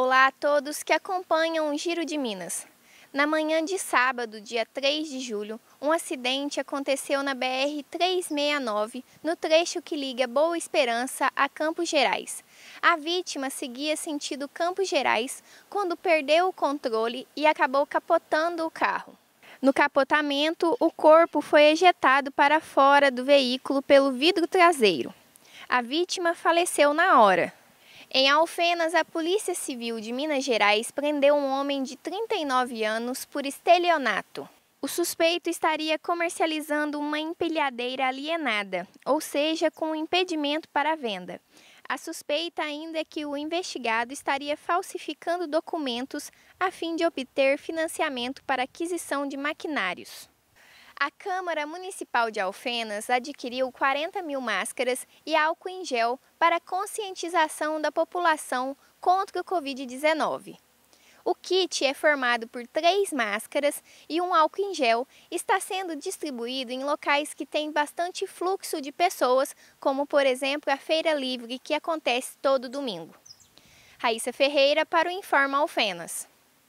Olá a todos que acompanham o Giro de Minas. Na manhã de sábado, dia 3 de julho, um acidente aconteceu na BR-369, no trecho que liga Boa Esperança a Campos Gerais. A vítima seguia sentido Campos Gerais quando perdeu o controle e acabou capotando o carro. No capotamento, o corpo foi ejetado para fora do veículo pelo vidro traseiro. A vítima faleceu na hora. Em Alfenas, a Polícia Civil de Minas Gerais prendeu um homem de 39 anos por estelionato. O suspeito estaria comercializando uma empilhadeira alienada, ou seja, com impedimento para a venda. A suspeita ainda é que o investigado estaria falsificando documentos a fim de obter financiamento para aquisição de maquinários. A Câmara Municipal de Alfenas adquiriu 40 mil máscaras e álcool em gel para conscientização da população contra o Covid-19. O kit é formado por três máscaras e um álcool em gel está sendo distribuído em locais que têm bastante fluxo de pessoas, como por exemplo a Feira Livre, que acontece todo domingo. Raíssa Ferreira para o Informa Alfenas.